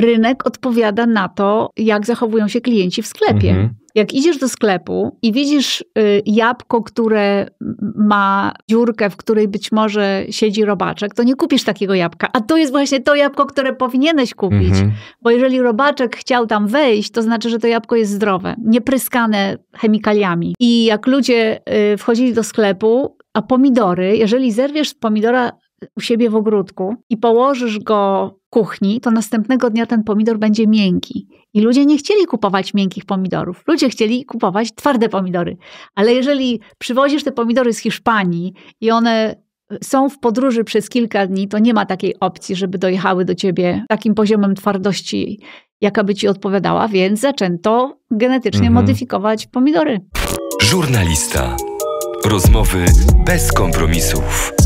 rynek odpowiada na to, jak zachowują się klienci w sklepie. Mhm. Jak idziesz do sklepu i widzisz y, jabłko, które ma dziurkę, w której być może siedzi robaczek, to nie kupisz takiego jabłka. A to jest właśnie to jabłko, które powinieneś kupić. Mhm. Bo jeżeli robaczek chciał tam wejść, to znaczy, że to jabłko jest zdrowe, niepryskane chemikaliami. I jak ludzie y, wchodzili do sklepu, a pomidory, jeżeli zerwiesz pomidora u siebie w ogródku i położysz go kuchni, to następnego dnia ten pomidor będzie miękki. I ludzie nie chcieli kupować miękkich pomidorów. Ludzie chcieli kupować twarde pomidory. Ale jeżeli przywozisz te pomidory z Hiszpanii i one y, są w podróży przez kilka dni, to nie ma takiej opcji, żeby dojechały do ciebie takim poziomem twardości, jaka by ci odpowiadała, więc zaczęto genetycznie mhm. modyfikować pomidory. Żurnalista. Rozmowy bez kompromisów.